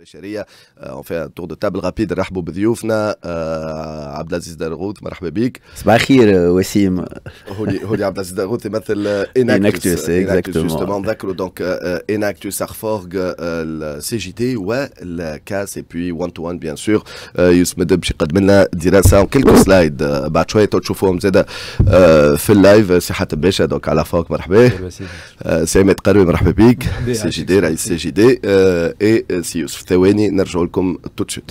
بشريه في تور دو تابل رابيد نرحبوا بضيوفنا آه، عبد العزيز دارغوت مرحبا بك صباح الخير آه، وسيم هولي هولي عبد العزيز دارغوت يمثل اناكتوس اناكتوس جوستومون نذكروا دونك اناكتوس ارفورغ السي جي تي والكاس اي بوي 1 تو 1 بيان سور يوسف مدب باش يقدم لنا دراسه وكلكو سلايد بعد شويه تشوفوهم زاده في اللايف سي حاتم باشا دونك على فوق مرحبا سامي تقربي مرحبا بك سي جي دي رئيس سي جي دي اي سي يوسف ثواني نرجع لكم توتشيت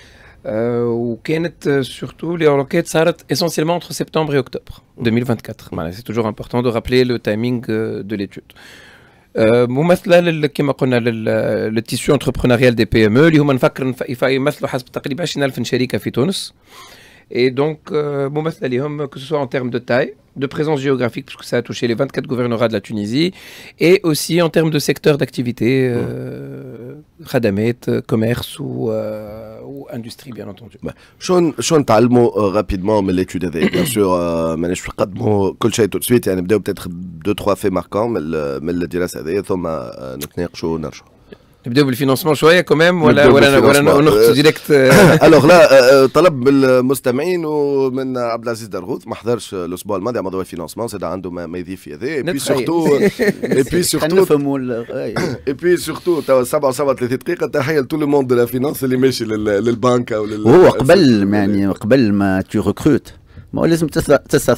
Euh, et euh, surtout, les enquêtes s'arrêtent essentiellement entre septembre et octobre 2024. C'est toujours important de rappeler le timing euh, de l'étude. Le tissu entrepreneurial des PME, il faut que les gens soient en train de faire des choses en Tunisie. Et donc, hum, que ce soit en termes de taille, de présence géographique, puisque ça a touché les 24 gouvernorats de la Tunisie, et aussi en termes de secteur d'activité, euh, euh commerce euh, ou, industrie, bien entendu. vais bah, vous euh, rapidement mais l'étude parler de sûr tout y كل peut-être deux trois faits marquants, mais mais le dire من الدراسه هذه ثم نتناقشوا ونرجعوا نبداو بالفينونسمون شويه كمام ولا ولا ولا نخت ديريكت الوغ لا طلب من المستمعين ومن عبد العزيز درغوث ما حضرش الاسبوع الماضي على موضوع الفينونسمون زاد عنده ما يضيف في هذا اي بي سورتو اي بي سورتو اي بي سورتو توا 7 7 3 دقيقه تحيه لتو لو موند دو لا فينونس اللي ماشي للبنك او وهو قبل يعني قبل ما تو ريكروت ما لازم تستثمر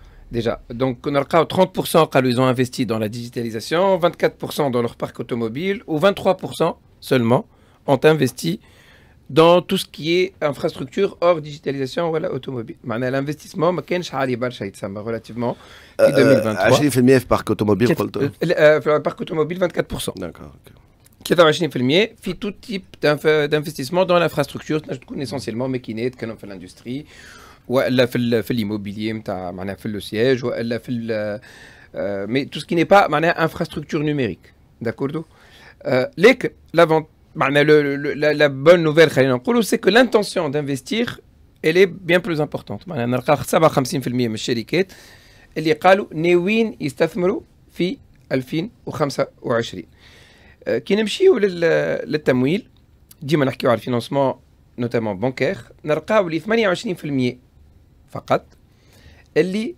déjà. Donc, on 30% ils ont investi dans la digitalisation, 24% dans leur parc automobile, ou 23% seulement ont investi dans tout ce qui est infrastructure hors digitalisation voilà automobile. l'investissement a كانش relativement 2023 euh, le euh, parc automobile euh, Le parc automobile 24% d'accord filmier fait tout type d'investissement dans l'infrastructure, essentiellement mékinés, dans l'industrie, والا في في ليموبيليي نتاع معناها في لو سياج والا في آه، مي تو سكي ني با معناها انفراستركتور نوميريك داكوردو لكن لافون معناها لا بون نوفيل خلينا نقولوا سي كو لانتونسيون دانفستيغ الي بيان بلوز امبورتونت معناها نلقى 57% من الشركات اللي قالوا ناويين يستثمروا في 2025 آه، كي نمشيو للتمويل ديما نحكيو على الفينونسمون نوتامون بونكير نلقاو لي 28% فقط اللي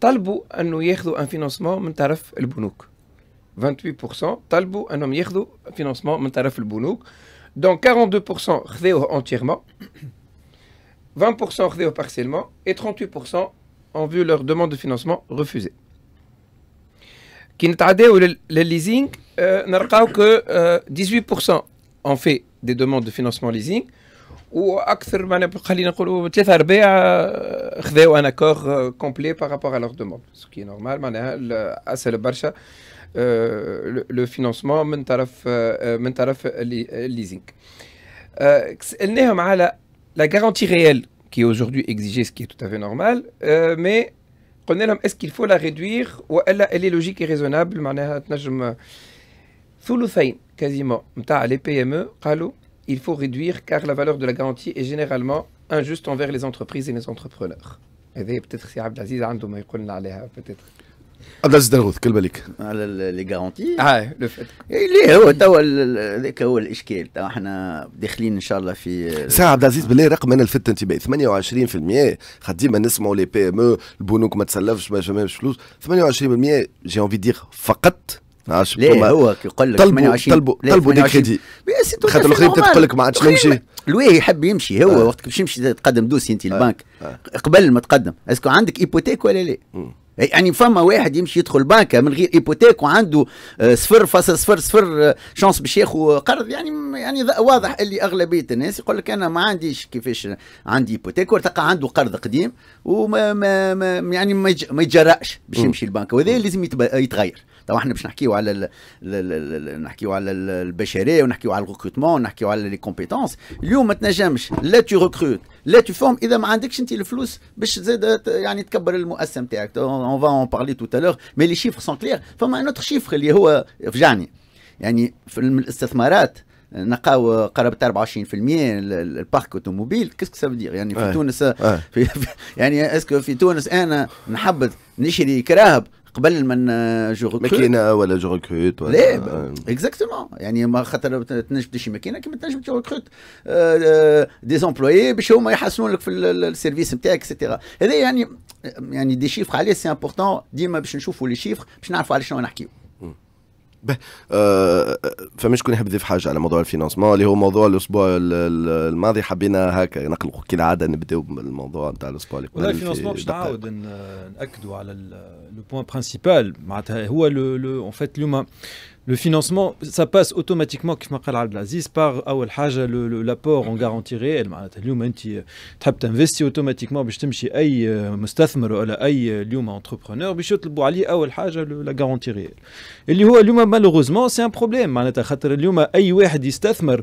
طلبوا انه ياخذوا ان 28% طلبوا انهم ياخذوا financement, من طرف البنوك 42% خذوه entièrement, 20% خذوه بارسيلمون et 38% ont vu leur demande de financement refusée. كي نتعداو للليزينغ نلقاو كو 18% ont fait des demandes de financement leasing واكثر معنا خلينا نقولوا ثلاثه ارباع آه، خذاو ان اكور كومبلي بارابور ا لور دوموند سكي نورمال معناها اسهل برشا لو آه، فينونسمون من طرف آه، من طرف الليزينغ سالناهم على لا غارونتي ريال كي اجوردي اكزيجي سكي تو تافي نورمال مي قلنا لهم اسكي فو لا ريدوير والا الي لوجيك ريزونابل معناها تنجم ثلثين كازيمون نتاع لي بي ام او قالوا il faut réduire car la valeur de la garantie est généralement injuste envers les entreprises et les entrepreneurs. هذا peut-être سي عبد العزيز عنده ما يقول لنا عليها peut-être عبد العزيز دروث كلمه لك على لي غارونتي اه لو فات ليه هو توا هذاك هو الاشكال توا احنا داخلين ان شاء الله في ساعة عبد العزيز بالله رقم انا لفت انتباهي 28% خاطر ديما نسمعوا لي بي ام او البنوك ما تسلفش ما جمعش فلوس 28% جي انفي دير فقط عرفت ah, ليه هو يقول لك 28 طلبوا طلبوا دي كريدي خاطر الاخرين تقول لك ما عادش نمشي لويه يحب يمشي هو آه. وقت باش يمشي تقدم دوسي انت آه. البنك آه. آه. قبل ما تقدم اسكو عندك ايبوتيك ولا لا؟ يعني فما واحد يمشي يدخل بنكه من غير ايبوتيك وعنده آه، صفر فاصل صفر صفر آه، شانس باش ياخذ قرض يعني يعني واضح اللي اغلبيه الناس يقول لك انا ما عنديش كيفاش عندي ايبوتيك وتلقى عنده قرض قديم وما ما ما يعني ما يتجرأش باش يمشي البنكه وهذا لازم يتغير طبعا احنا باش نحكيو على نحكيو على البشريه ونحكيو على الريكروتمون ونحكيو على لي كومبيتونس اليوم ما تنجمش لا تو ريكروت لا تو فورم اذا ما عندكش انت الفلوس باش تزيد يعني تكبر المؤسسه نتاعك اون فا اون بارلي تو تالور مي لي شيفر سون كلير فما ان اوتر شيفر اللي هو فجعني يعني في الاستثمارات نقاو قرابه 24% البارك اوتوموبيل كيسك سا دير يعني في تونس في يعني اسكو في تونس انا نحبذ نشري كراهب قبل من آه، جو ريكروت ماكينه ولا جو ريكروت ولا اكزاكتومون آه. يعني ما خاطر تنجم تمشي ماكينه كيما تنجم جو ريكروت دي آه، زومبلوي باش هما يحسنوا لك في السيرفيس نتاعك اكسيتيرا هذا يعني يعني دي شيفر عليه سي امبورتون ديما باش نشوفوا لي شيفر باش نعرفوا على شنو نحكيو به أه فما شكون يحب يضيف حاجه على موضوع الفينانسمون اللي هو موضوع الاسبوع الماضي حبينا هكا نقلقوا كالعاده نبداو بالموضوع نتاع الاسبوع اللي قبل الفينانسمون باش نعاود ناكدوا على لو بوان برانسيبال معناتها هو لو اون فيت لوما le financement, ça passe automatiquement, comme l'a Abdelaziz, par ah l'apport en garantie réelle. Tu investi automatiquement pour aller à un مستثمر ولا اي اليوم entrepreneur باش يطلبوا عليه اول حاجه la garantie réelle. اللي هو اليوم malheureusement c'est un problème معناتها خاطر اليوم اي واحد يستثمر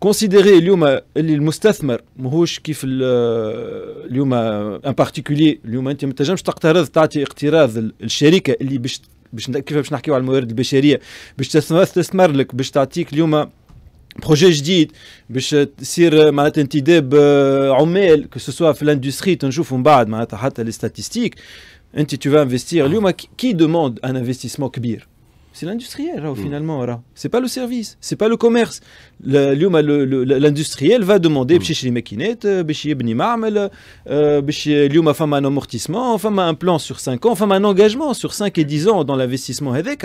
كونسيديري اليوم اللي المستثمر ماهوش كيف اليوم ان بارتيكولي اليوم انت ما تنجمش تقترض تعطي اقتراض الشركه اللي باش باش كيف باش نحكيو على الموارد البشريه باش تستثمر لك باش تعطيك اليوم بروجي جديد باش تصير معناتها انتداب عمال كو سوسوا في الاندستري تنشوفوا من بعد معناتها حتى لي ستاتيستيك انت تو انفستير اليوم كي دوموند ان انفستيسمون كبير c'est l'industriel hein, mm. finalement. finalement c'est pas le service c'est pas le commerce l'industriel va demander chez les maquinettes chez chez l'homme femme un amortissement femme un plan sur 5 ans femme un engagement sur 5 et 10 ans dans l'investissement avec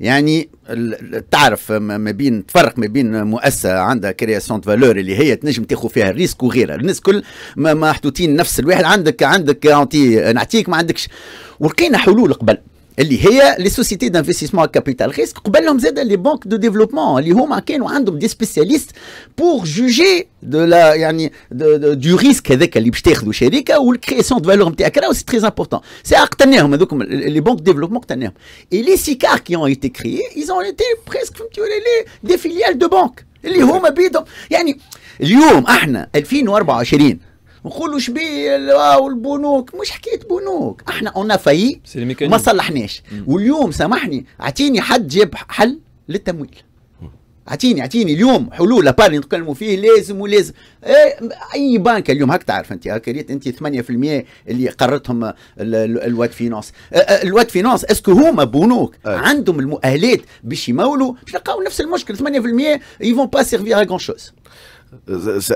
يعني تعرف ما بين تفرق ما بين مؤسسه عندها كرياسيون فالور اللي هي تنجم تاخذ فيها الريسك وغيرها الناس كل محطوطين نفس الواحد عندك عندك نعطيك ما عندكش ولقينا حلول قبل Les sociétés d'investissement à capital risque, les banques de développement, les des spécialistes pour juger du risque avec les pisteux ou de valeur c'est très important, c'est les banques de développement Et les sicars qui ont été créés, ils ont été presque des filiales de banques. Les 2024. نقولوش بيه والبنوك مش حكايه بنوك احنا اون فايي ما صلحناش واليوم سامحني اعطيني حد جاب حل للتمويل اعطيني اعطيني اليوم حلول ابار نتكلموا فيه لازم ولازم إيه، اي بنك اليوم هاك تعرف انت هاك ريت انت 8% اللي قررتهم الواد فينانس إيه، إيه، الواد فينانس اسكو هما بنوك أه. عندهم المؤهلات باش يمولوا باش نفس المشكل 8% يفون با سيرفي غون شوز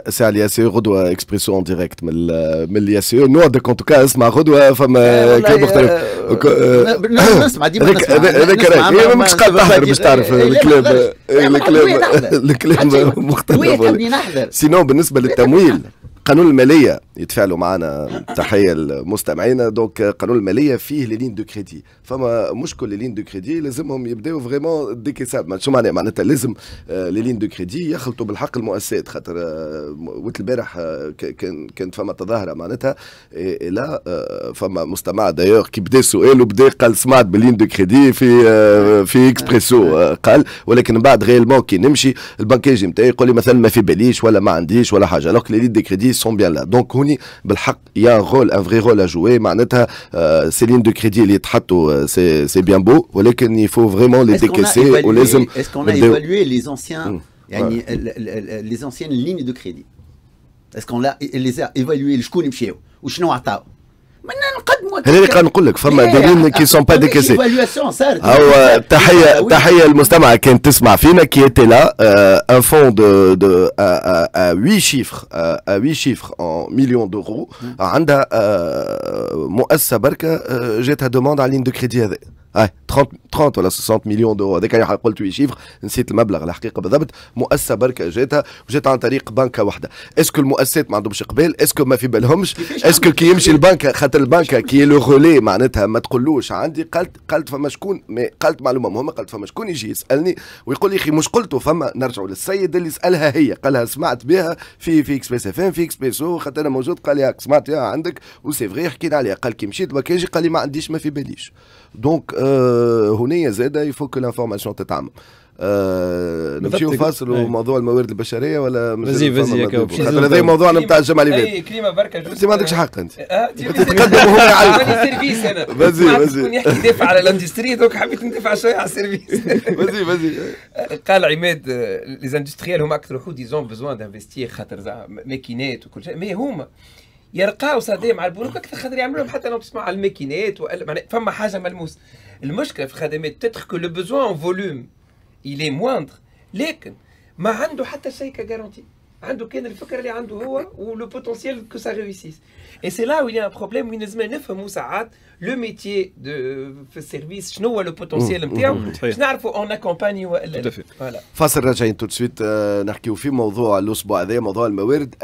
سال ياسير غدوه اكسبريسيون ديريكت من من ياسير نوعدك ان توكا اسمع غدوه فما كلام مختلف آه، آه، نسمع ديما نسمع ماكش قاعد تحضر باش تعرف الكلام إيه، الكلام الكلام مختلف وي تحبني نحضر سينو بالنسبه للتمويل قانون الماليه يتفاعلوا معنا تحيه لمستمعينا دونك قانون الماليه فيه لي لين دو كريدي فما مشكل لي لين دو كريدي لازمهم يبداو فريمون ديكيساب شو معناها معناتها لازم لي لين دو كريدي يخلطوا بالحق المؤسسات خاطر آه، وقت البارح آه، كان كانت فما تظاهره معناتها إيه، إيه، لا آه، فما مستمع دايور كي بدا سؤال وبدا قال سمعت باللين دو كريدي في في اكسبريسو قال ولكن بعد غير كي نمشي البنكاجي نتاعي يقول لي مثلا ما في باليش ولا ما عنديش ولا حاجه لوك لي لين دو كريدي sont bien là. Donc, il y a un rôle, un vrai rôle à jouer. Euh, ces lignes de crédit, les euh, c'est bien beau, il faut vraiment les décaisser. Est-ce qu'on a évalué les anciens, hmm. euh, les, anciennes lignes de crédit Est-ce qu'on les a évaluées Je connais ou نقدموا هذا اللي نقول لك فما دارين كي سون با كيسي هو تحيه إيه، إيه، تحيه إيه. المستمع كان تسمع فينا كي تي لا ان فون دو دو 8 شيفر 8 شيفر ان مليون دورو عندها euh، مؤسسه بركه euh، جاتها دوموند على لين دو كريدي هذا 30 ولا 60 مليون دولار هذاك يعني قلت لي شيفر نسيت المبلغ الحقيقه بالضبط مؤسسه بركه جاتها وجات عن طريق بنكه واحده اسكو المؤسسات ما عندهمش قبال اسكو ما في بالهمش اسكو كي يمشي البنكه خاطر البنكه كي لو غولي معناتها ما تقولوش عندي قالت قالت فما شكون قالت معلومه مهمه قالت فما شكون يجي يسالني ويقول لي اخي مش قلته فما نرجعوا للسيد اللي سالها هي قالها سمعت بها في في اكس بيس اف ام في اكس او خاطر انا موجود قال لي سمعت عندك وسي فري حكينا عليها قال كي مشيت بكاجي قال لي ما عنديش ما في باليش دونك آه euh, هنيه زاده يفك الانفورماسيون تتعمم آه نمشيو نفصلوا وموضوع موضوع الموارد البشريه ولا مزي مزي خاطر هذا موضوعنا نتاع الجمعه اللي فاتت كريمه بركه انت ما عندكش حق انت أه؟ تقدم هو يعلم سيرفيس انا كون يحكي دافع على الاندستري دوك حبيت ندافع شويه على السيرفيس مزي مزي قال عماد ليزاندستريال آه، هما اكثر وحود ديزون بزوان دانفستير خاطر ماكينات وكل شيء مي هما يرقاو صادية مع البنوك اكثر خاطر يعملوا حتى لو تسمع على الماكينات وال... فما حاجه ملموس المشكله في الخدمات تتخ كو لو بوزوان فوليوم الي موندر لكن ما عنده حتى شيء كغارونتي عنده كان الفكره اللي عنده هو ولو بوتونسييل كو سا ريوسيس اي سي لا وين ان بروبليم وين لازم نفهموا ساعات لو ميتي دو في السيرفيس شنو هو لو بوتونسييل نتاعو باش نعرفوا اون اكومباني ولا فوالا فاصل رجعين تو سويت نحكيو في موضوع الاسبوع هذا موضوع الموارد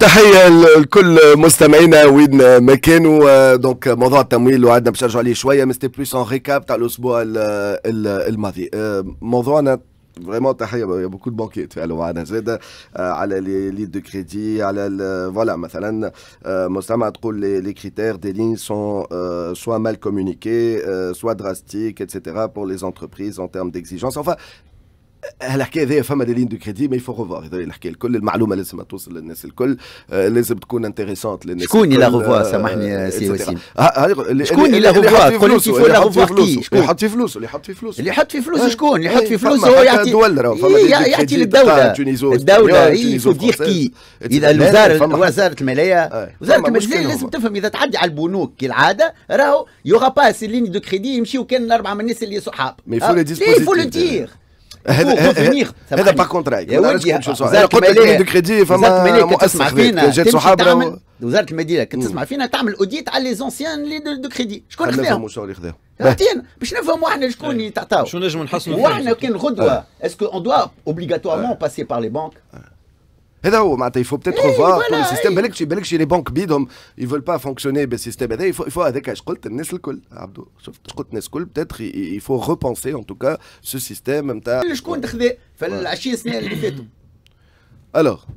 تحية لكل مستمعينا وين ما كانوا دونك آه، موضوع التمويل وعدنا باش نرجعوا عليه شوية مي سيتي بلوس ان ريكاب تاع الأسبوع الماضي آه، موضوعنا فريمون تحيه يا بوكو البنكيت تفعلوا معنا زاد على لي لي دو كريدي على فوالا مثلا آه، مستمع تقول لي كريتير دي لين سون سوا مال كومونيكي سوا دراستيك اتسيتيرا بور لي زونتربريز ان تيرم ديكزيجونس انفا الحكايه هذيا فما دي لين دو كريدي مي فو غوفوار هذا الحكايه الكل المعلومه لازم توصل للناس الكل آه، لازم تكون انتريسونت للناس شكون لا غوفوار آه، سامحني سي وسيم شكون لا ريفوار قول كيف لا ريفوار كي اللي حط في فلوسه اللي يحط في فلوسه اللي يحط في فلوسه آه، شكون اللي يحط في إيه، فلوسه هو يعطي دول إيه، يعطي للدوله الدوله يفو دير كي اذا الوزاره إيه، وزاره الماليه وزاره الماليه لازم تفهم اذا تعدي على البنوك كالعاده راهو يوغا با سي لين دو كريدي يمشيو كان الاربعه من الناس اللي صحاب مي فو لو ديسبوزيتيف هذا هذا هذا با كونتراي يا ولدي قلت لك دو كريدي فما مؤسسه جات صحابنا وزاره المدينه كنت تسمع فينا تعمل اوديت على لي زونسيان لي دو كريدي شكون خذاهم وشكون خذاهم عطينا باش نفهموا احنا شكون اللي تعطاو شنو نجموا نحسنوا واحنا كان غدوه اسكو اون دوا اوبليغاتوارمون باسي بار لي بانك هذا هو معناتها يفو بتيت ريفوار كل السيستم بالك بالك لي بنك بيدهم يفول با فونكسيوني بالسيستم هذا يفو يفو هذاك اش قلت الناس الكل عبدو شفت اش قلت الناس الكل بتيتر يفو ريبونسي ان توكا سو سيستم نتاع شكون تخذا في العشرين سنه اللي فاتوا الوغ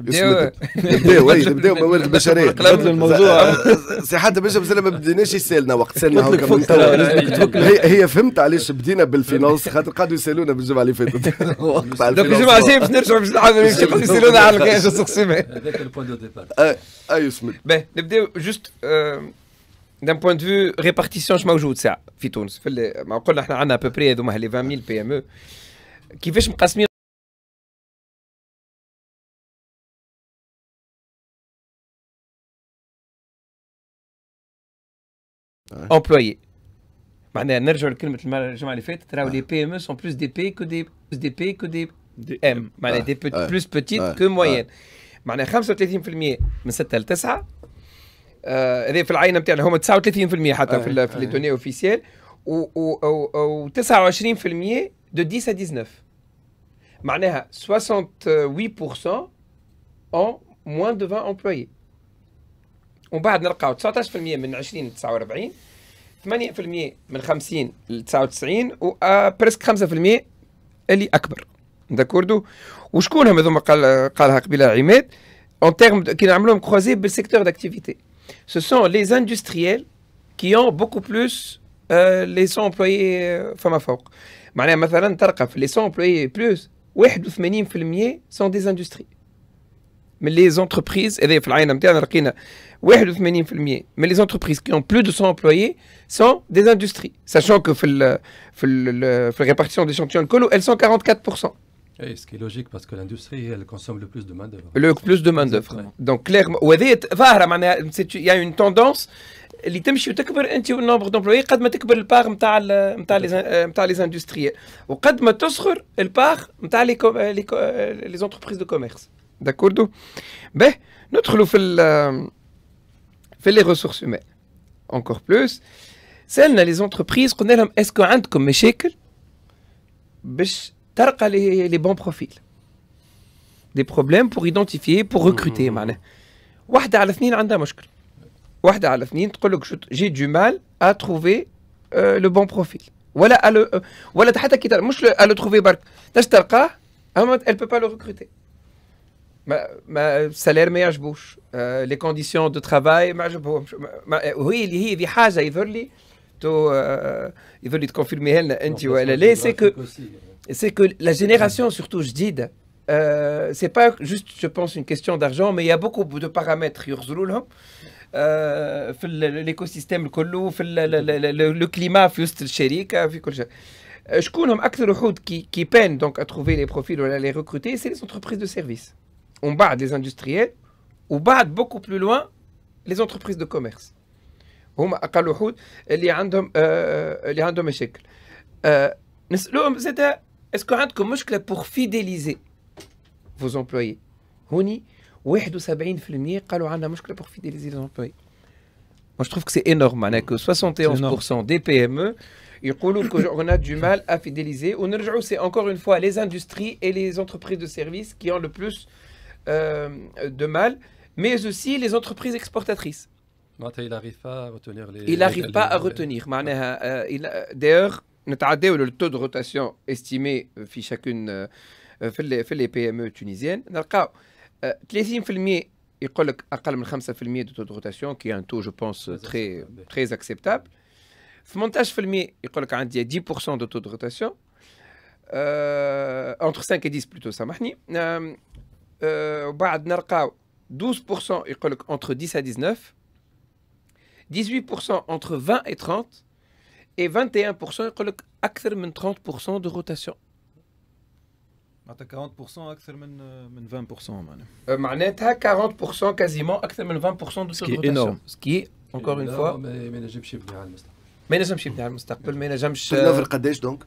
نبداو نبداو اي موارد البشريه قبل الموضوع سي حتى باش ما بديناش يسالنا وقت سالنا هكا من توا هي, هي فهمت علاش بدينا بالفينانس خاطر قعدوا يسالونا بالجمعه اللي فاتت وقت الجمعه الجايه باش نرجعوا باش نحضروا باش يسالونا على الكاش السقسيمه هذاك البوان دو اي اسمك باهي نبداو جوست دان بوان دو ريبارتيسيون شنو موجود ساعه في تونس في قلنا احنا عندنا ابوبري هذوما لي 20000 بي ام او كيفاش مقسمين employé. Bah, Maintenant, on a rejoint le crime de l'Allemagne les fêtes, là les PME sont plus des que des, plus des, P que des M, ah, des pe plus petites que moyennes. Bah, Maintenant, hein. euh, 35 de 6 à 9, dans l'échantillon, العينه نتاعنا هما 39% حتى في في لي دوني اوفيسيال و و و 29% de 10 à 19 معناها 68% ont moins de 20 employés ومن بعد نلقاو 19% de 20 à 49 8% من 50 ل 99 وبرسك 5% اللي اكبر داكوردو وشكون هما هذوما قال قالها قبيله عماد اون تيرم كي نعملوهم كروزي بالسيكتور داكتيفيتي سو سون لي اندستريال كي اون بوكو بلوس لي سون امبلويي فما فوق معناها مثلا تلقى في لي سون امبلويي بلوس 81% سون دي اندستري من لي زونتربريز هذايا في العين نتاعنا لقينا Mais les entreprises qui ont plus de 100 employés sont des industries. Sachant que la répartition des des de colo, elles sont 44%. Et ce qui est logique parce que l'industrie, elle consomme le plus de main-d'œuvre. Le plus de main-d'œuvre. Donc, clairement, il y a une tendance. اللي تمشي وتكبر انت والنمبر دومبلوي قد ما تكبر الباغ نتاع نتاع les industries اندستريال quand ما تصغر le part les entreprises de commerce. D'accord, داكوردو ben, ندخلوا le les ressources humaines encore plus. celles-là, les entreprises, qu'on a, est-ce qu'on a des problèmes pour trouver les bons profils, des problèmes pour identifier, pour mm-hmm. recruter. Man, une à deux a des problèmes, une sur deux entre le j'ai du mal à trouver euh, le bon profil. Voilà euh, à le voilà, pas tellement, moi je le trouve. Elle peut pas le recruter ma salaire يعجبوش لي كونديسيون دو ترافاي ما عجبهمش هي اللي هي في حاجه يظهر لي تو يظهر لي veulent c'est pas juste, je pense, une question d'argent, mais il y a beaucoup de paramètres. Hein. Euh, l'écosystème, le, le climat, euh, qui, à trouver les profils ou à les recruter, c'est les entreprises de services on bat des industriels, ou bat beaucoup plus loin les entreprises de commerce. On اقل وحود اللي عندهم est ce qu'on a un que de اسكو عندكم مشكله بور فيديليزي فوز امبلوي هوني 71% قالوا pour Moi, je trouve que c'est énorme, hein, que 71% des PME, ils qu'on a du mal à fidéliser. c'est encore une fois les industries et les entreprises de services qui ont le plus euh, de mal, mais aussi les entreprises exportatrices. Il n'arrive pas à retenir les. Il n'arrive pas à retenir. Euh, euh, d'ailleurs, le taux de rotation estimé fait chacune fait les, e tunisiennes, les PME tunisiennes. Il y a de taux de rotation, qui est un taux, je pense, très, très acceptable. Le montage il y a 10% de taux de rotation. entre 5 et 10, plutôt, ça m'a وبعد نرقاو 12% entre 10 à 19 18% entre 20 et 30 et 21% يقولك اكثر من 30% de rotation معناتها 40% اكثر من من 20% معناها معناتها 40% quasiment اكثر من 20% de Ce qui est énorme, qui est encore une fois ما ينجمش يبني على المستقبل ما ينجمش يبني على المستقبل ما ينجمش قداش دونك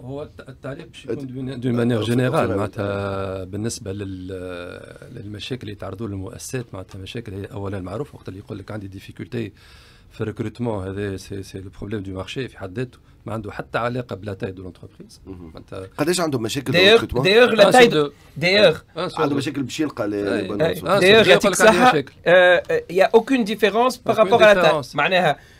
هو التعليق باش يكون دون مانيير جينيرال معناتها بالنسبه للمشاكل اللي يتعرضوا للمؤسسات معناتها مشاكل هي اولا معروف وقت اللي يقول لك عندي ديفيكولتي في ريكروتمون هذا سي سي لو بروبليم دو مارشي في حد ذاته ما عنده حتى علاقه بلا تاي دو لونتربريز معناتها قداش عندهم مشاكل ريكروتمون دايوغ لا تاي دايوغ عنده مشاكل باش يلقى دايوغ يعطيك الصحه يا اوكين ديفيرونس بارابور على معناها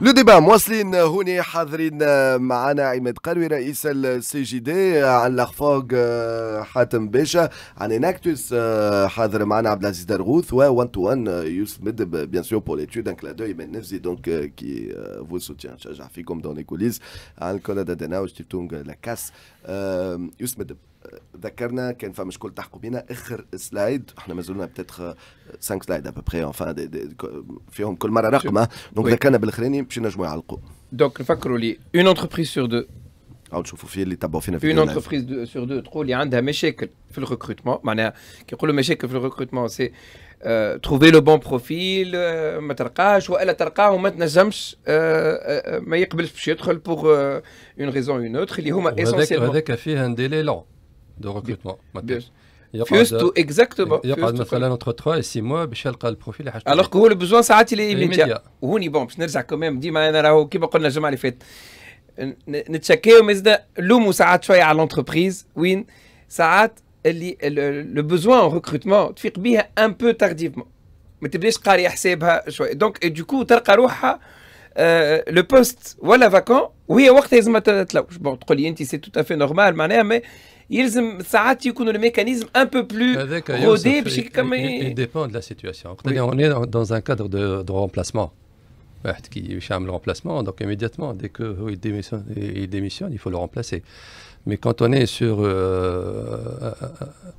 لو ديبا مواصلين هوني حاضرين آه، معنا عماد قروي رئيس السي جي دي آه، عن الاخفاق آه، حاتم باشا عن اناكتوس حاضر معنا عبد العزيز درغوث و 1 تو 1 يوسف مدب بيان سور بور ليتود ان كلا دوي من نفسي دونك كي فو سوتيان نشجع فيكم دون لي كوليز عن كولا دادنا وشتيفتونغ لاكاس يوسف مدب ذكرنا كان فما شكون تحكوا بينا اخر سلايد احنا مازلنا بتيتر 5 سلايد ابري انفان فيهم كل مره رقمه دونك ذكرنا بالاخراني باش نجموا يعلقوا دونك نفكروا لي اون انتربريز سور دو او نشوفوا في اللي تبعوا فينا في اون انتربريز سور دو تقول لي عندها مشاكل في الريكروتمون معناها كي نقولوا مشاكل في الريكروتمون سي تروفي لو بون بروفيل ما ترقاش والا تلقاه وما تنجمش euh، euh، euh، ما يقبلش باش يدخل بور اون ريزون اون اوتر اللي هما اسونسيلمون هذاك فيه ان ديلي لون de recrutement فيوز تو اكزاكتومون يقعد مثلا اونتر 3 و 6 موا باش يلقى البروفيل اللي حاجته الوغ هو البزوان ساعات اللي ايميديا وهوني بون باش نرجع كوميم ديما انا راهو كيما قلنا الجمعه اللي فاتت نتشكاو مزدا لومو ساعات شويه على لونتربريز وين ساعات اللي لو بوزوان ريكروتمون تفيق بها ان بو تارديفمون ما تبداش قاري حسابها شويه دونك دوكو تلقى روحها لو بوست ولا فاكون وهي وقتها لازم تلوج بون تقول لي انت سي تو افي نورمال معناها مي il y ساعات le mécanisme un peu plus euh, rodé Il dépend de la situation on est dans un cadre de, remplacement Il qui charme le remplacement donc immédiatement dès que il démissionne, il faut le remplacer mais quand on est sur euh,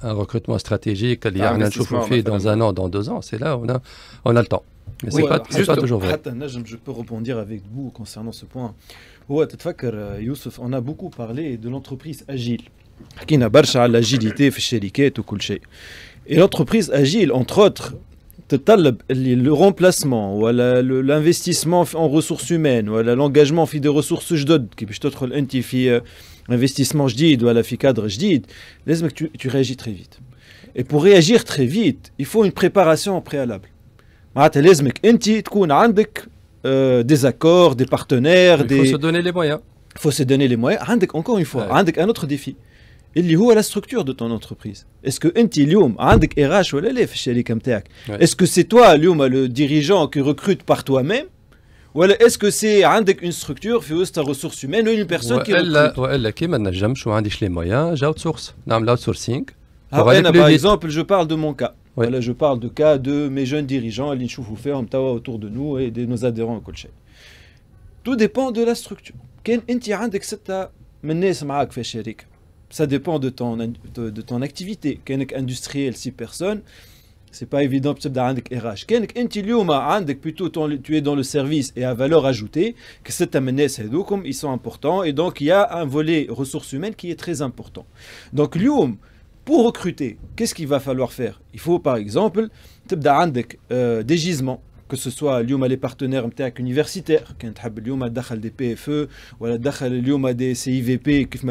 un recrutement stratégique, il y a un dans un an, dans deux ans, c'est là on a, on a le temps. Mais c'est pas, pas toujours vrai. Je peux rebondir avec vous concernant ce point. Euh, Youssef, On a beaucoup parlé de l'entreprise agile qui n'a de l'agilité et tout Et l'entreprise agile, entre autres, le remplacement, ou l'investissement en ressources humaines, ou l'engagement en des ressources d'autres, qui peut être l'investissement euh, jdid, ou le cadre jdid, que tu, tu réagis très vite. Et pour réagir très vite, il faut une préparation préalable. Il faut euh, des accords, des partenaires. Il faut se donner les moyens. Il faut se donner les moyens. Encore une fois, as un autre défi qui est la structure de ton entreprise. Est-ce que Inti Lum a un RH ou le F chez Ali Est-ce que c'est toi Lum, le dirigeant, qui recrute par toi-même ou est-ce que c'est un une structure qui est ressources humaines ou une personne qui recrute Elle la qui maintenant j'aime sur un des moyens je outsources. Non, outsourcing. Ah, par exemple, je parle de mon cas. Là, je parle de cas de mes jeunes dirigeants, qui choses que vous autour de nous et de nos adhérents au colchée. Tout dépend de la structure. Quand ce Inti Lum de cette manière, ce que fait ça dépend de ton, de, ton activité. industriel, industriel personne, personnes, c'est pas évident que tu RH. Quand plutôt tu es dans le service et à valeur ajoutée, que c'est et ils sont importants et donc il y a un volet ressources humaines qui est très important. Donc pour recruter, qu'est-ce qu'il va falloir faire Il faut par exemple des euh, gisements que ce soit les partenaires universitaires qui ont des PFE ou des CIVP qui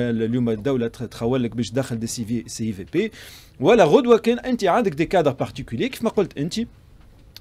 des CIVP ou la voilà des cadres particuliers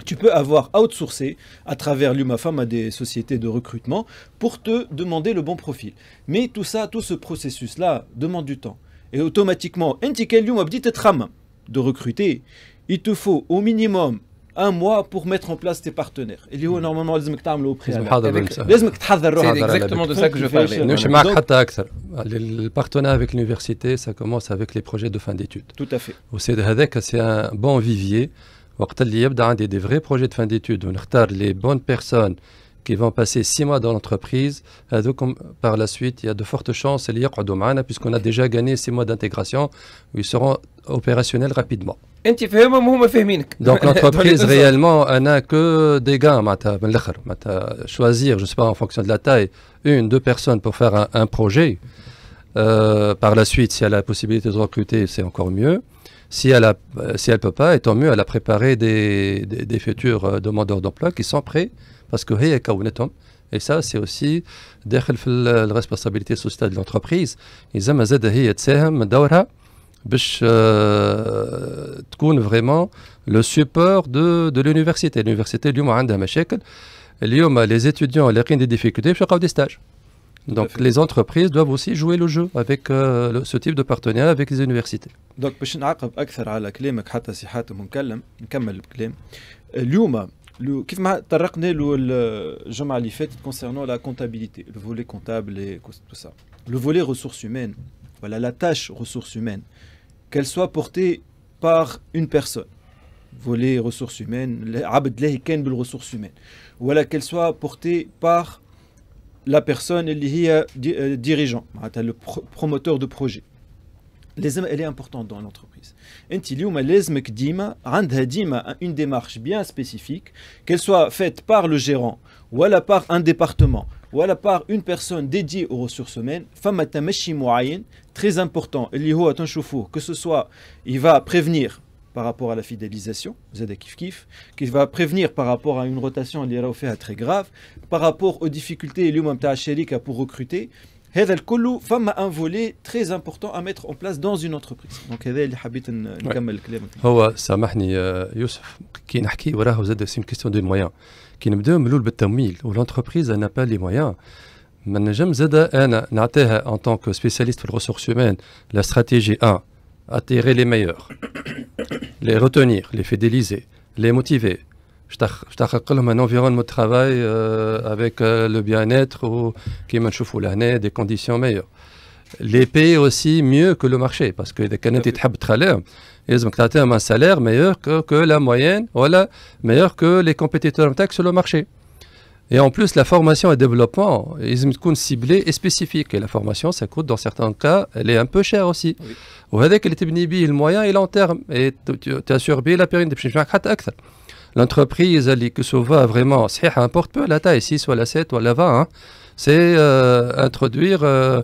tu peux avoir outsourcé à travers l'UMAFAM à des sociétés de recrutement pour te demander le bon profil. Mais tout ça, tout ce processus-là demande du temps. Et automatiquement, de recruter, il te faut au minimum un mois pour mettre en place tes partenaires. Et où hmm. normalement, il faut au préalable. C'est exactement de ça que je parlais. Nous Le partenariat avec l'université, ça commence avec les projets de fin d'études. Tout à fait. Au c'est un bon vivier. Quand il y a des vrais projets de fin d'études on retarde les bonnes personnes qui vont passer six mois dans l'entreprise. Euh, par la suite, il y a de fortes chances, puisqu'on a déjà gagné six mois d'intégration, où ils seront opérationnels rapidement. Donc l'entreprise réellement n'a que des gains. Choisir, je ne sais pas, en fonction de la taille, une, deux personnes pour faire un, projet. Euh, par la suite, si elle a la possibilité de recruter, c'est encore mieux. Si elle ne euh, si elle peut pas, et tant mieux, elle a préparé des, des futurs demandeurs d'emploi qui sont prêts باسكو هي كونتهم اي سا سي اوسي داخل في الريسبونسابيلتي سوسيتال دو لونتربريز يلزمها زاد هي تساهم من دورها باش تكون فريمون لو سوبور دو دو لونيفرسيتي لونيفرسيتي اليوم عندها مشاكل اليوم لي زيتيديون لاقين دي ديفيكولتي باش يلقاو دي ستاج Donc les entreprises doivent aussi jouer le jeu avec euh, le, ce type de partenariat avec les universités. Donc باش نعقب اكثر على كلامك حتى سي حاتم نكلم نكمل الكلام اليوم le كيف ما le le الجمعه اللي فاتت كونسيرنون لا كونتابيليتي لو فولي كونتابل اي كوست ressources humaines voilà la tâche ressources humaines qu'elle soit portée par une personne volet ressources humaines abdelah كان ressources humaines ولا qu'elle soit portée par la personne اللي هي euh, euh, dirigeant le promoteur de projet les elle est importante dans l'entreprise انت اليوم لازمك une démarche bien spécifique qu'elle soit faite par le gérant ou la part un département ou la part une personne dédiée aux ressources humaines très important que ce soit il va prévenir par rapport à la fidélisation, qu'il Kif Kif, va prévenir par rapport à une rotation à très grave, par rapport aux difficultés et pour recruter, c'est un colou, un volet très important à mettre en place dans une entreprise. Donc, là, il habite une camel. Clément. Ahwa, Youssef qui nous parle. une question de moyens. qui nous devons nous le l'entreprise n'a pas les moyens. Mais nous sommes en tant que spécialiste ressources humaines la stratégie 1 attirer les meilleurs, les retenir, les fidéliser, les motiver. Je un environnement de travail euh، avec euh، le bien-être ou qui l'année des conditions meilleures. Les pays aussi mieux que le marché parce que les Canadiens ils ont un salaire meilleur que, la moyenne, voilà, meilleur que les compétiteurs sur le marché. Et en plus, la formation et développement, ils sont ciblés et spécifiques. Et la formation, ça coûte, dans certains cas, elle est un peu chère aussi. Vous voyez que le moyen et long terme. Et tu as bien la période de l'entreprise se vraiment, vraiment, ça importe peu la taille 6 la 7 la 20 hein. c'est euh, introduire euh,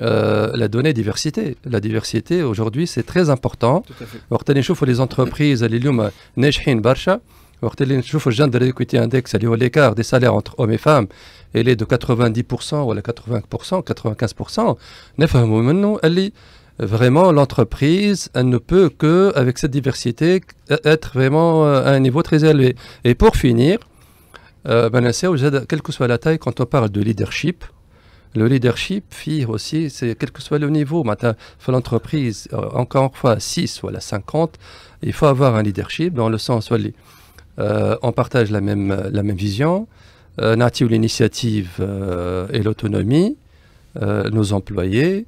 euh, la donnée diversité. La diversité aujourd'hui c'est très important. وقت اللي les entreprises اللي اليوم ناجحين برشا وقت اللي نشوفوا de l'équité index l'écart des salaires entre hommes et femmes elle est de 90% à 80% 95% نفهموا اللي vraiment l'entreprise, elle ne peut que, avec cette diversité, être vraiment euh, à un niveau très élevé. Et pour finir, euh, quelle que soit la taille, quand on parle de leadership, le leadership, fille aussi, c'est quel que soit le niveau. Maintenant, l'entreprise, euh, encore une fois, 6 ou la 50, il faut avoir un leadership dans le sens où on partage la même, la même vision, euh, l'initiative et l'autonomie, nos employés,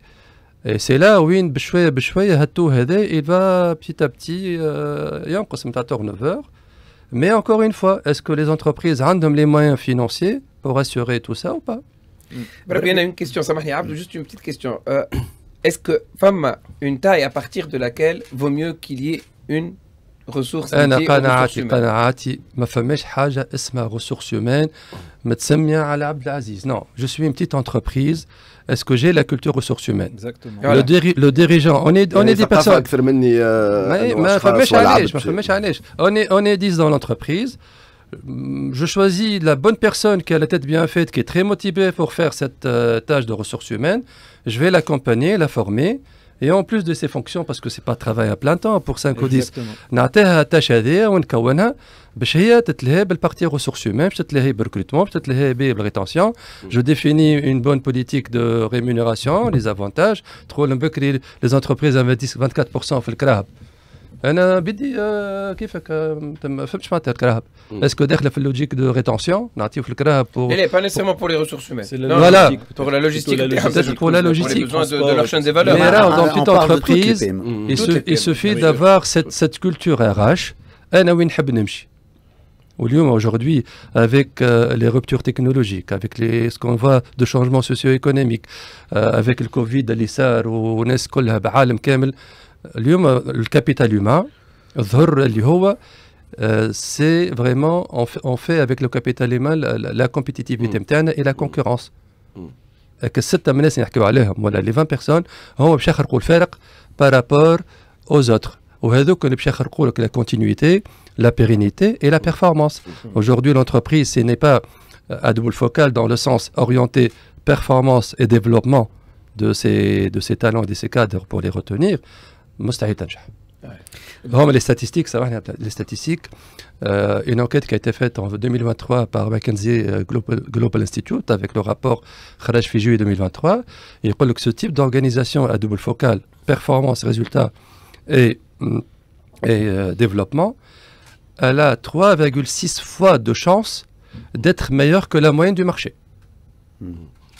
et c'est là où il va petit à petit un euh, 9 heures. Mais encore une fois, est-ce que les entreprises ont les moyens financiers pour assurer tout ça ou pas Il y a une question, ça m'arrive juste une petite question. Euh, est-ce que femme une taille à partir de laquelle vaut mieux qu'il y ait une ressource humaine non je suis une petite entreprise est-ce que j'ai la culture ressources humaines Exactement. Le, dirigeant, on est, on est des personnes. On est, on est 10 dans l'entreprise. Hum, je choisis la bonne personne qui a la tête bien faite, qui est très motivée pour faire cette euh, tâche de ressources humaines. Je vais l'accompagner, la former. Et en plus de ces fonctions, parce que ce n'est pas travail à plein temps pour 5 ou 10, ressources humaines, recrutement, rétention. Mm. Je définis une bonne politique de rémunération, les avantages. Les entreprises investissent 24% dans le est ce que tu me fais pas est-ce que logique de rétention n'attire n'est pas nécessairement pour les ressources humaines c'est pour la logistique peut-être pour la logistique mais là ah, dans ah, une entreprise il suffit ah d'avoir cette culture RH et on veut au lieu aujourd'hui avec euh, les ruptures technologiques avec ce qu'on voit de changements socio-économiques euh, avec le covid à l'essai ou n'importe quoi là dans un le capital humain, euh, c'est vraiment, on fait avec le capital humain la compétitivité mm. et la concurrence. Mm. Que cette Les 20 personnes ont un chakra qu'on faire par rapport aux autres. Au voit donc que le qu'on la continuité, la pérennité et la performance. Mm. Aujourd'hui, l'entreprise, ce n'est pas euh, à double focal dans le sens orienté performance et développement de ses talents et de ses cadres pour les retenir les statistiques ça les statistiques une enquête qui a été faite en 2023 par McKinsey euh, Global, Institute avec le rapport Kharaj fiji 2023 il parle que ce type d'organisation à double focale performance résultats et mm, et euh, développement elle a 3,6 fois de chances d'être meilleure que la moyenne du marché. Mm-hmm.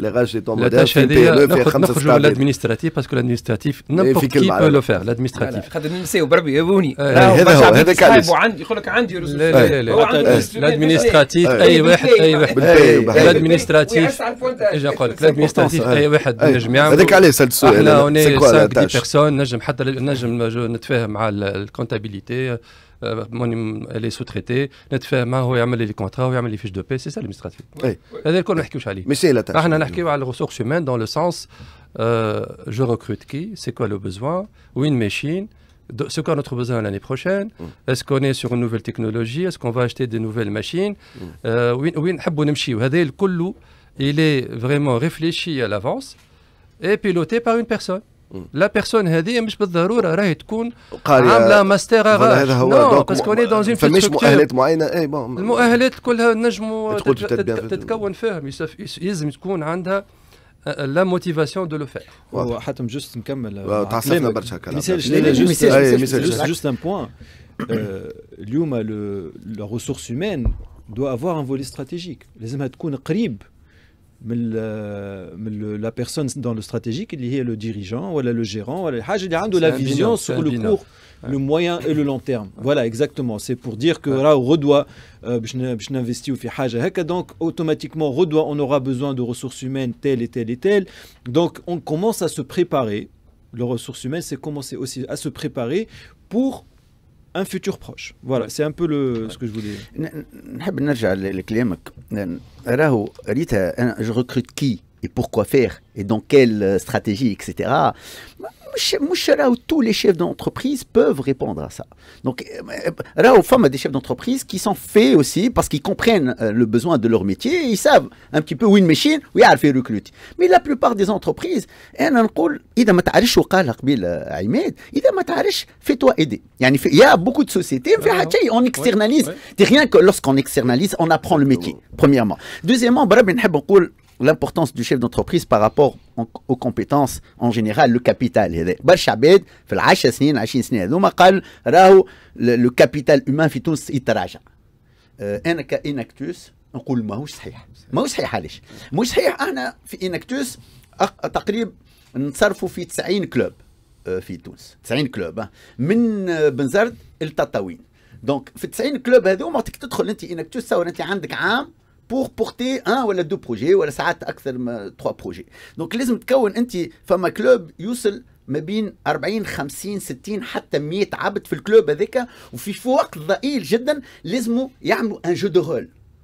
لي غاشي موديل في بي لو في خمسه نخرجوا من باسكو الادمنستراتيف نبقى كي بو لو فير الادمنستراتيف خاطر ننساو بربي يبوني إيه، هذا هو هذا كان عندي يقول لك عندي لا لا لا إيه. الادمنستراتيف إيه. اي واحد اي واحد الادمنستراتيف اجا نقول لك الادمنستراتيف اي واحد نجم يعمل هذاك علاه سالت السؤال احنا اوني 5 بيرسون نجم حتى نجم نتفاهم مع الكونتابيليتي Euh, elle est sous-traitée, Netfema, il fait les contrats, il fait les fiches de paix, c'est ça l'administratif. C'est-à-dire qu'on n'a pas Mais c'est la tâche. Bah, on a les ressources humaines dans le sens, euh, je recrute qui, c'est quoi le besoin, ou une machine, c'est quoi notre besoin l'année prochaine, mm. est-ce qu'on est sur une nouvelle technologie, est-ce qu'on va acheter des nouvelles machines, Oui, ou cest habbo nemchi, ou le Tout il est vraiment réfléchi à l'avance et piloté par une personne. لا بيرسون هذه مش بالضروره راهي تكون عامله ماستر هذا هو باسكو اوني دون اون فماش مؤهلات معينه اي بون المؤهلات كلها نجموا تتكون فيهم يلزم تكون عندها لا موتيفاسيون دو لو فير حتى جوست نكمل تعصبنا برشا كلام مثال جوست ان بوان اليوم لا ريسورس هيومان دو افوار ان فولي استراتيجيك لازمها تكون قريب Mais la personne dans le stratégique, il y le dirigeant, voilà le gérant, il a de la vision sur le court le moyen et le long terme. Voilà, exactement. C'est pour dire que là, on reçoit, on investit, fait Donc, automatiquement, on on aura besoin de ressources humaines telles et telles et telles. Donc, on commence à se préparer. Le ressources humaine, c'est commencer aussi à se préparer pour un futur proche. Voilà, c'est un peu le, ce que je voulais. Je recrute qui et pourquoi faire et dans quelle euh, stratégie, etc tous les chefs d'entreprise peuvent répondre à ça. Donc, euh, là, aux femmes, des chefs d'entreprise qui sont faits aussi parce qu'ils comprennent euh, le besoin de leur métier ils savent un petit peu où une machine, où ils fait recruter. Mais la plupart des entreprises, elles fais-toi aider. Il y a beaucoup de sociétés, on ah, ah, externalise. Rien que lorsqu'on externalise, on apprend le métier, premièrement. Deuxièmement, l'importance du chef d'entreprise par rapport aux compétences en général le capital هذا برشا عباد في العشر سنين 20 سنه هذوما قال راهو لو كابيتال اومان في تونس يتراجع آه، انا كانكتوس نقول ماهوش صحيح ماهوش صحيح علاش ماهوش صحيح احنا في انكتوس تقريبا نتصرفوا في 90 كلوب آه، في تونس 90 كلوب آه. من بنزرت التطاوين دونك في 90 كلوب هذوما تدخل انت انكتوس تصور انت عندك عام بور بورتي ان ولا دو بروجي ولا ساعات اكثر من تخوا بروجي دونك لازم تكون انت فما كلوب يوصل ما بين 40 50 60 حتى 100 عبد في الكلوب هذاك وفي وقت ضئيل جدا لازموا يعملوا ان جو دو رول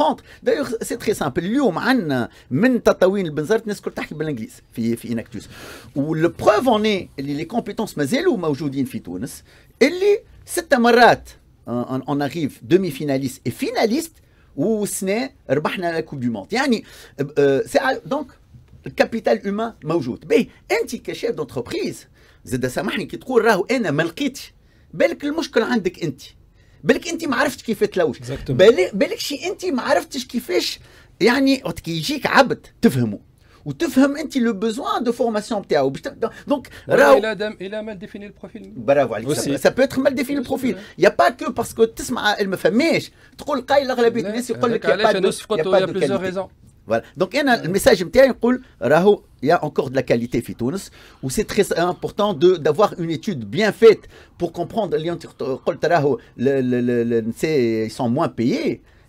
كومبوند دايوغ سي تري سامبل اليوم عندنا من تطاوين البنزرت الناس الكل تحكي بالانجليز في في انكتوس والبروف اوني اللي لي كومبيتونس مازالوا موجودين في تونس اللي ست مرات اون اغيف دومي فيناليست اي فيناليست والسنه ربحنا لا كوب دو موند يعني دونك الكابيتال هيومان موجود باهي انت كشيف دونتربريز زاد سامحني كي تقول راهو انا ما لقيتش بالك المشكل عندك انت بالك انت ما عرفتش كيف تلوش بالك شي انت ما عرفتش كيفاش يعني كي يجيك عبد تفهمه وتفهم انت لو بوزوان دو فورماسيون نتاعو باش دونك راهو الى دام الى مال ديفيني البروفيل برافو عليك سا بو اتر مال ديفيني البروفيل يا با كو باسكو تسمع ما فماش تقول قايل اغلبيه الناس يقول لك يا با دو علاش انا قلت يا بليزيور ريزون y a un message, il y a encore de la qualité في Tunis, où c'est très important d'avoir une étude bien faite pour comprendre euh, ils sont moins payés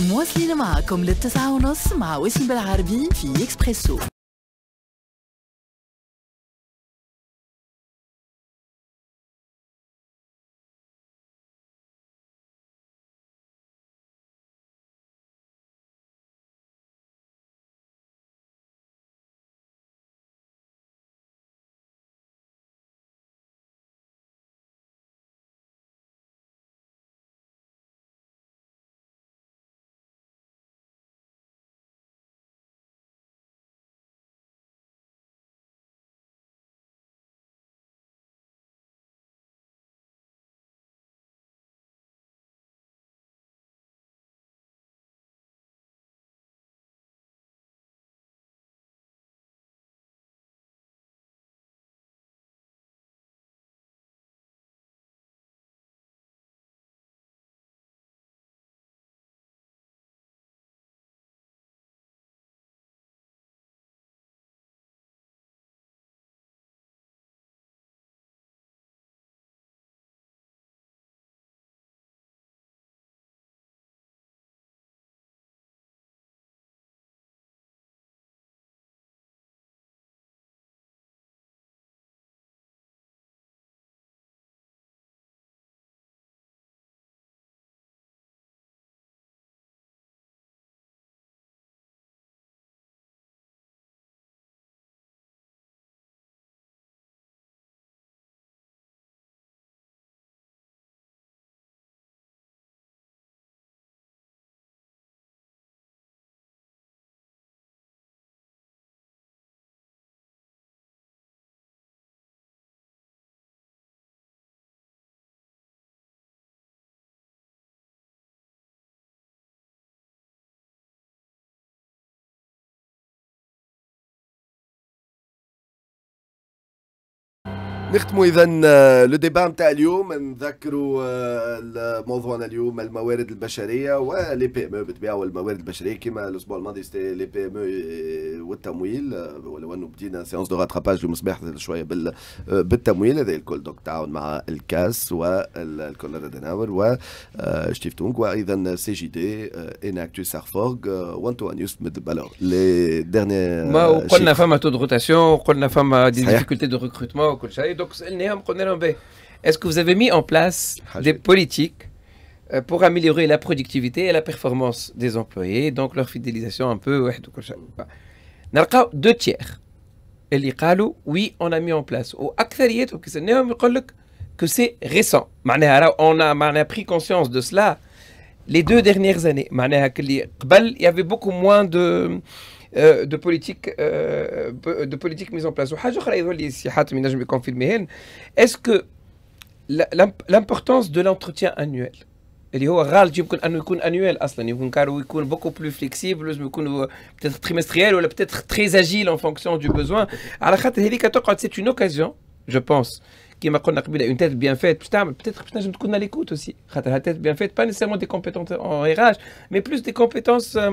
مواصلين معكم للتسعة ونص مع وسيم بالعربي في إكسبريسو نختموا اذا آه، لو ديبا نتاع اليوم نذكروا آه، موضوعنا اليوم الموارد البشريه ولي بي ام او بالطبيعه والموارد البشريه كما الاسبوع الماضي ستي لي بي ام او والتمويل آه، ولو انه بدينا سيونس دو راتراباج اليوم صباح شويه بالتمويل هذا الكل دوك تعاون مع الكاس والكونر دناور و شتيفتونغ وايضا سي جي دي ان اكتو سارفورغ وانتو انيوس بالور لي ديرنيير ما قلنا فما تو دو روتاسيون قلنا فما دي ديفيكولتي دو ريكروتمون وكل شيء Est-ce que vous avez mis en place ah, des politiques euh, pour améliorer la productivité et la performance des employés, donc leur fidélisation un peu Deux tiers. Oui, on a mis en place. Que c'est récent. on a pris conscience de cela les deux dernières années. Il y avait beaucoup moins de... Euh, de politique euh, de politique mise en place. Est-ce que l'importance de l'entretien annuel y un annuel, beaucoup plus flexible, euh, peut-être trimestriel ou peut-être très agile en fonction du besoin. C'est une occasion, je pense, qui m'a connu une tête bien faite. Peut-être que je ne connais pas l'écoute aussi. La tête bien faite, pas nécessairement des compétences en RH, mais plus des compétences euh,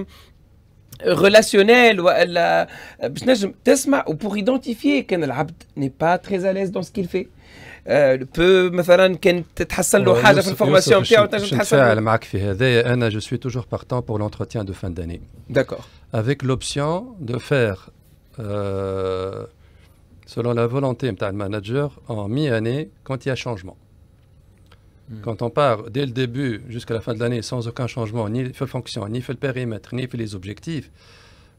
relationnel ou pour identifier qu'un l'abd n'est pas très à l'aise dans ce qu'il fait euh, peut je suis toujours partant pour l'entretien de fin d'année d'accord avec l'option de faire euh, selon la volonté du manager en mi-année quand il y a changement Mm. Quand on part dès le début jusqu'à la fin de l'année sans aucun changement, ni fait fonction, ni fait le périmètre, ni fait les objectifs,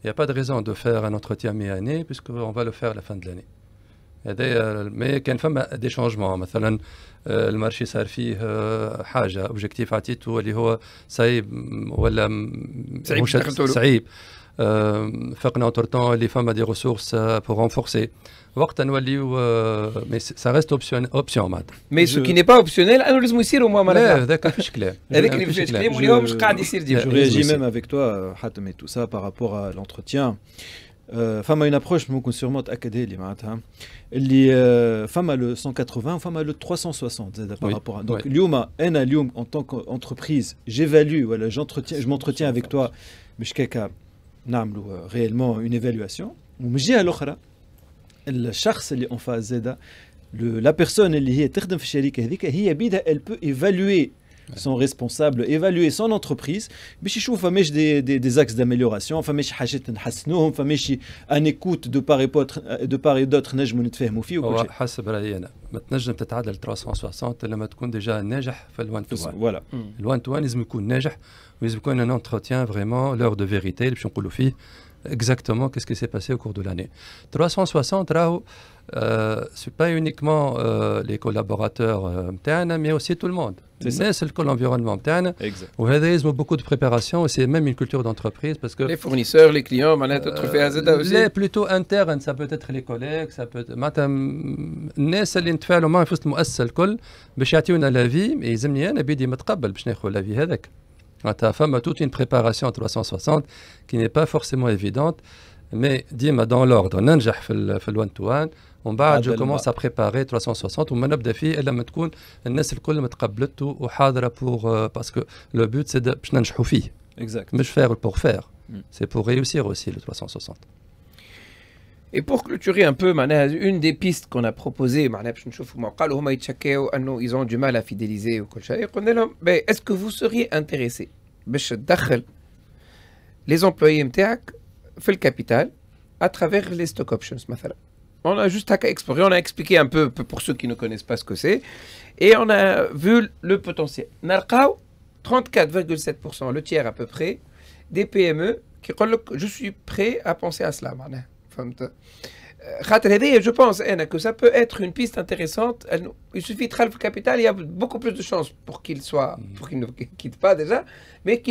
il n'y a pas de raison de faire un entretien mi-année puisqu'on va le faire à la fin de l'année. Euh, mais quand femme euh, des changements, مثلا euh, marché صار mm, mm, le حاجه اوبجيكتيف عطيته اللي هو صعيب ولا صعيب les femmes des renforcer euh, mais ça reste option, Mais ce qui n'est pas optionnel, madame. Oui, c'est clair. Je réagis même avec toi, à mais tout ça par rapport à l'entretien. Euh, femme a une approche, beaucoup sûrement sûrement mon acadé, madame. Hein. Euh, femme a le 180, femme a le 360. Donc, en tant qu'entreprise, j'évalue, je m'entretiens avec toi, mais je ne sais pas si tu as vraiment une évaluation. La اللي اون فاز لا بيرسون elle peut évaluer son responsable évaluer son entreprise باش يشوف فماش دي دي de فماش حاجات نحسنوهم فماش 360 لما تكون ديجا ناجح في exactement qu'est-ce qui s'est passé au cours de l'année. 360 ce euh, c'est pas uniquement euh, les collaborateurs euh, mais aussi tout le monde. C'est le l'environnement il y a beaucoup de préparation c'est même une culture d'entreprise parce que les fournisseurs, les clients, e euh, aussi. C'est plutôt interne, ça peut être les collègues, ça peut être vie ils متقبل باش لا في هذاك ta femme a toute une préparation 360 qui n'est pas forcément évidente, mais dis-moi dans l'ordre, je commence à préparer 360 ونبدا فيه le ما تكون الناس الكل متقبلته pour euh, parce que le but c'est de ننجحوا فيه. Exact. je faire pour faire. Mm. C'est pour réussir aussi le 360. Et pour clôturer un peu, une des pistes qu'on a proposées, ils ont du mal à fidéliser. Est-ce que vous seriez intéressé les employés fait le capital à travers les stock options On a juste à explorer, on a expliqué un peu pour ceux qui ne connaissent pas ce que c'est, et on a vu le potentiel. 34,7%, le tiers à peu près, des PME qui je suis prêt à penser à cela ». Je pense que ça peut être une piste intéressante. il suffit de le capital il y a beaucoup plus de chances pour qu'il soit mm. pour qu'il ne quitte pas déjà mais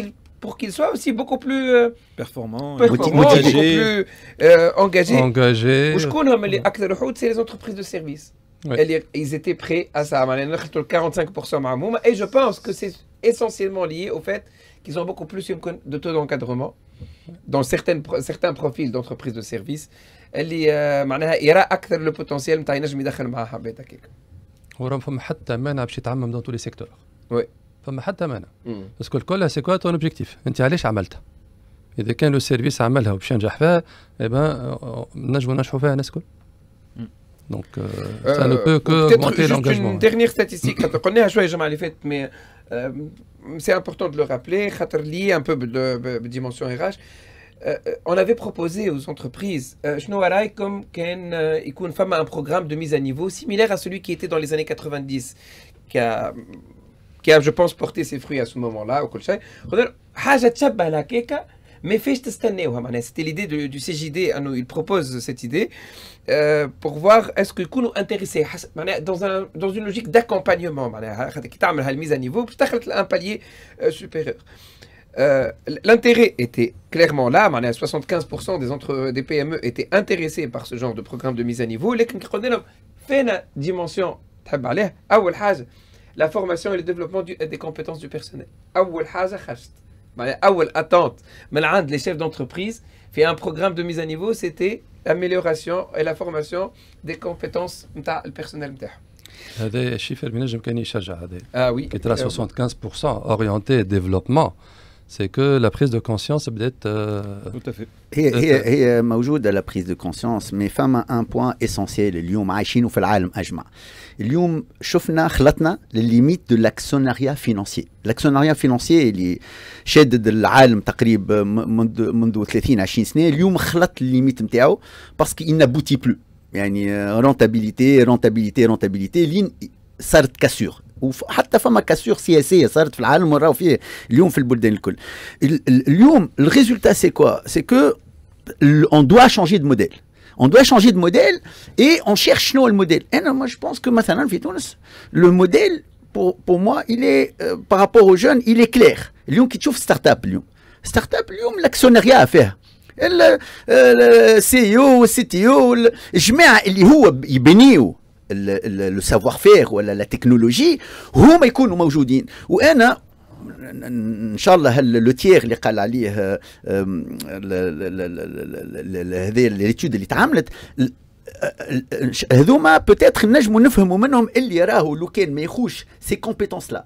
pour qu'il soit aussi beaucoup plus euh, performant, engagé. beaucoup plus engagé. c'est les entreprises de services. Ils étaient prêts à ça. 45% et je pense que c'est essentiellement lié au fait qu'ils ont beaucoup plus de taux d'encadrement. دون سيغتان سيغتان بروفيل دونتربريز دو سيرفيس اللي معناها يرى اكثر لو بوتونسيال نتاع ينجم يدخل معاه حبات هكاك ورا فما حتى مانع باش يتعمم دون تو لي سيكتور وي فما حتى مانع باسكو الكل سي كوا تون اوبجيكتيف انت علاش عملتها اذا كان لو سيرفيس عملها وباش ينجح فيها اي بان نجموا ننجحوا فيها الناس الكل دونك سا نو بو كو مونتي لونجاجمون ستاتيستيك قلناها شويه الجمعه اللي فاتت مي c'est important de le rappeler, Khatarli, un peu de, dimension RH. Euh, euh, on avait proposé aux entreprises, euh, Shnoarai, comme Ken Femme a un programme de mise à niveau similaire à celui qui était dans les années 90, qui a, qui a je pense, porté ses fruits à ce moment-là, au Kolchai mais C'était l'idée du CJD, il propose cette idée euh, pour voir est-ce que nous intéressés dans, dans une logique d'accompagnement, qui hein, la mise à niveau, un palier euh, supérieur. Euh, l'intérêt était clairement là. 75% des, entre, des PME étaient intéressés par ce genre de programme de mise à niveau. Les fait la dimension. La formation et le développement des compétences du personnel. أول bah, attente les chefs d'entreprise fait un programme de mise à niveau c'était l'amélioration et la formation des compétences du personnel. نتاعهم هذا الشيء اللي نجم كان يشجع à 75% orienté développement, c'est que la prise de conscience peut-être... Euh, Tout à fait. هي موجودة euh, la prise de conscience mais femme a un point essentiel اليوم عايشين في العالم أجمع اليوم شفنا خلطنا للليميت دو لاكسيوناريا فينانسي الاكسيوناريا فينانسي اللي شادد العالم تقريبا منذ منذ 30 20 سنه اليوم خلط الليميت نتاعو باسكو ان ابوتي بلو يعني رونتابيليتي رونتابيليتي رونتابيليتي لين صارت كاسور وحتى فما كاسور سياسيه صارت في العالم وراو فيه اليوم في البلدان الكل اليوم الريزولتا سي كوا سي كو اون دوا شانجي دو موديل On doit changer de modèle et on cherche le modèle. Et eh non, moi je pense que maintenant le modèle pour, pour moi il est euh, par rapport aux jeunes il est clair. Lyon qui trouve start-up Lyon. Start-up Lyon l'actionnariat à faire. le CTO الجماعه اللي هو le le savoir-faire ou la technologie où ils موجودين là. ان شاء الله تيغ اللي قال عليه آه، هذه ليتيود اللي تعملت هذوما بوتيتر نجموا نفهموا منهم اللي راهو لو كان ما يخوش سي كومبيتونس لا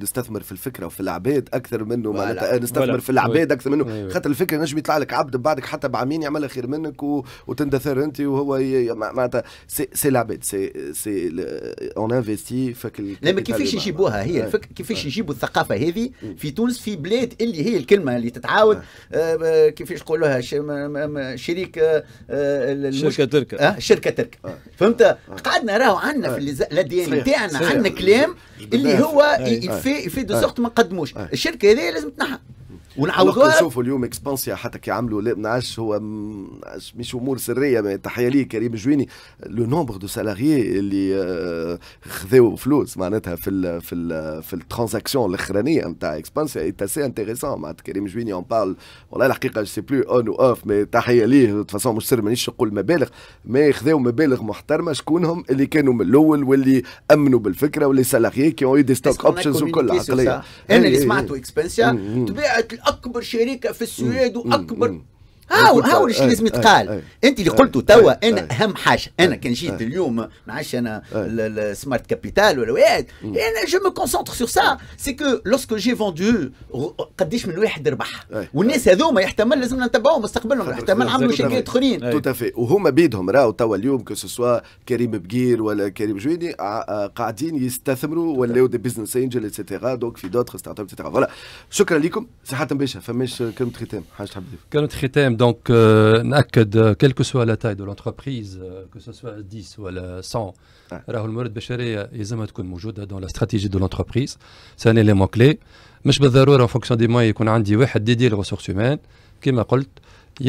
نستثمر في الفكره وفي العباد اكثر منه معناتها نستثمر في العباد اكثر منه أيوة. خاطر الفكره نجم يطلع لك عبد بعدك حتى بعامين يعملها خير منك و... وتندثر انت وهو معناتها سي, سي العباد سي سي اون انفيستي فك لا ما كيفاش يجيبوها هي آه. الفك... كيفاش آه. يجيبوا الثقافه هذه في تونس في بلاد اللي هي الكلمه اللي تتعاود آه. كيفاش نقولوها ش... شريك المش... شركه تركه آه شركه تركه فهمت قعدنا راهو عندنا في الدي ان تاعنا عندنا كلام اللي هو يفيد في في دو سورت ما قدموش الشركه هذه لازم تنحى ونعاودوها نشوفوا اليوم اكسبانسيا حتى كي عملوا لا نعرفش هو مش امور سريه تحيه لي كريم جويني لو نومبر دو سالاري اللي آه، خذوا فلوس معناتها في الـ في الـ في الترانزاكسيون الاخرانيه نتاع اكسبانسيا اي تاسي انتيريسون معناتها كريم جويني اون بارل والله الحقيقه سي بلو اون او اوف مي تحيه ليه فاسون مش سر مانيش نقول مبالغ ما خذوا مبالغ محترمه شكونهم اللي كانوا من الاول واللي امنوا بالفكره واللي سالاري كي اون دي ستوك اوبشنز وكل عقليه انا إيه، إيه، اللي إيه، سمعته اكسبانسيا تبيع اكبر شركه في السويد واكبر هاو هاو الشيء لازم يتقال انت اللي قلته توا انا اهم حاجه انا كان جيت اليوم ما عادش انا سمارت كابيتال ولا واد انا جو مو كونسونتر سور سا سي كو لوسكو جي فوندو قديش من واحد ربح والناس هذوما يحتمل لازم نتبعهم مستقبلهم يحتمل عملوا شركات اخرين تو تافي وهما بيدهم راهو توا اليوم كو سوسوا كريم بقير ولا كريم جويني قاعدين يستثمروا ولاو دي بزنس انجل اتسيتيرا دونك في دوتر ستارت اب اتسيتيرا فوالا شكرا لكم صحة باشا فماش كلمة ختام حاجة تحب كلمة ختام donc euh, de, quelle que soit la taille de l'entreprise, euh, que ce soit 10 ou 100, Rahul Mourad il a dans la stratégie de l'entreprise. C'est un élément clé. Mais je vais en fonction des moyens qu'on a dédié aux ressources humaines, qui m'a dit,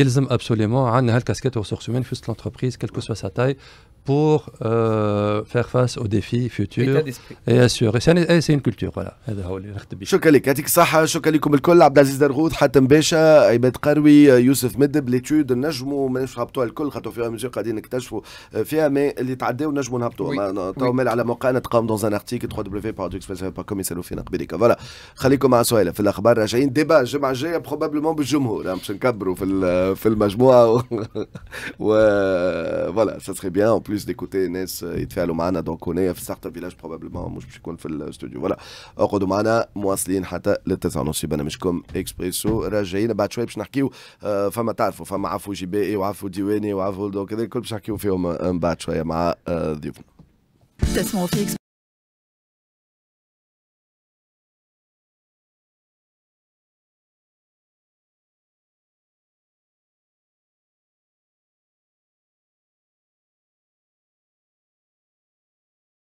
il a absolument une casquette ressources humaines, juste l'entreprise, quelle que soit sa taille. pour euh, faire face aux défis futurs et assurer eh, c'est une culture voilà هذا هو اللي نخدم شكرا لك يعطيك الصحه شكرا لكم الكل عبد العزيز درغوث حاتم باشا عباد قروي آه، يوسف مدب ليتود نجموا ما نجمش نهبطوها الكل خاطر فيها ميزيك قاعدين نكتشفوا آه، فيها مي اللي تعداو نجموا نهبطوا تو على موقع تقام دون ان ارتيكل www.express.com يسالوا فينا قبيلك فوالا خليكم مع سهيلة في الاخبار راجعين ديبا الجمعه الجايه بروبابلمون بالجمهور باش نكبروا في في المجموعه و فوالا سا سري بيان plus ديكوتي ناس يتفاعلوا معنا دونك هنايا في ستارت اب فيلاج بروبابلمون مش باش يكون في الاستوديو فوالا اقعدوا معنا مواصلين حتى للتسعة ونص برنامجكم اكسبريسو راجعين بعد شويه باش نحكيو فما تعرفوا فما عفو اي وعفو ديواني وعفو كذا الكل باش نحكيو فيهم من بعد شويه مع ضيوفنا تسمعوا في